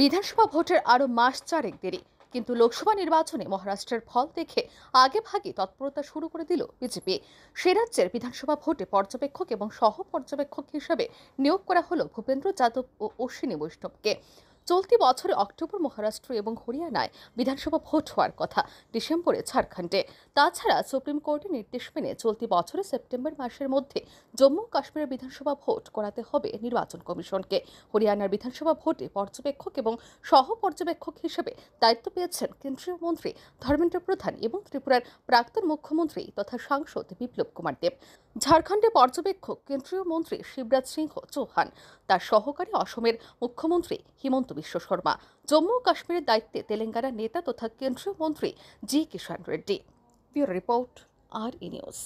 বিধানসভা ভোটের আরও মাস চারেক দেরি কিন্তু লোকসভা নির্বাচনে মহারাষ্ট্রের ফল দেখে আগে ভাগে তৎপরতা শুরু করে দিল বিজেপি সে রাজ্যের বিধানসভা ভোটে পর্যবেক্ষক এবং সহ পর্যবেক্ষক হিসেবে নিয়োগ করা হল ভূপেন্দ্র যাদব ও অশ্বিনী বৈষ্ণবকে চলতি বছরে অক্টোবর মহারাষ্ট্র এবং হরিয়ানায় বিধানসভা ভোট হওয়ার কথা ডিসেম্বরে ঝাড়খণ্ডে তাছাড়া সুপ্রিম কোর্টের নির্দেশ মেনে চলতি বছরে সেপ্টেম্বর মাসের মধ্যে জম্মু কাশ্মীরের বিধানসভা ভোট করাতে হবে নির্বাচন কমিশনকে হরিয়ানার বিধানসভা ভোটে পর্যবেক্ষক এবং সহ পর্যবেক্ষক হিসেবে দায়িত্ব পেয়েছেন কেন্দ্রীয় মন্ত্রী ধর্মেন্দ্র প্রধান এবং ত্রিপুরার প্রাক্তন মুখ্যমন্ত্রী তথা সাংসদ বিপ্লব কুমার দেব ঝাড়খণ্ডে পর্যবেক্ষক কেন্দ্রীয় মন্ত্রী শিবরাজ সিংহ চৌহান তার সহকারী অসমের মুখ্যমন্ত্রী হিমন্ত বিশ্ব শর্মা জম্মু ও কাশ্মীরের দায়িত্বে তেলেঙ্গানা নেতা তথা কেন্দ্রীয় মন্ত্রী জি কিষাণ রেড্ডি রিপোর্ট আর ই নিউজ